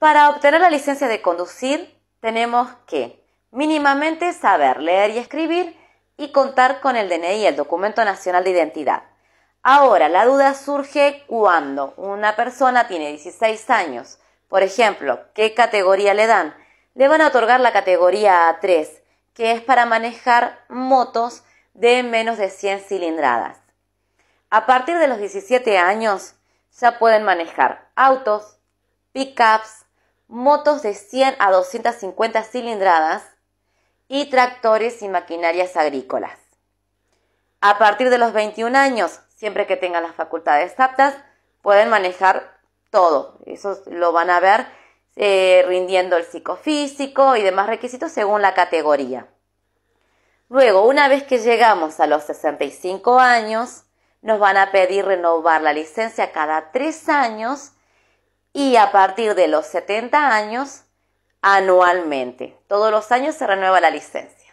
Para obtener la licencia de conducir tenemos que mínimamente saber leer y escribir y contar con el DNI, el documento nacional de identidad. Ahora, la duda surge cuando una persona tiene 16 años. Por ejemplo, ¿qué categoría le dan? Le van a otorgar la categoría A3, que es para manejar motos de menos de 100 cilindradas. A partir de los 17 años ya pueden manejar autos, pickups, motos de 100 a 250 cilindradas y tractores y maquinarias agrícolas. A partir de los 21 años, siempre que tengan las facultades aptas, pueden manejar todo. Eso lo van a ver eh, rindiendo el psicofísico y demás requisitos según la categoría. Luego, una vez que llegamos a los 65 años, nos van a pedir renovar la licencia cada tres años y a partir de los 70 años anualmente. Todos los años se renueva la licencia.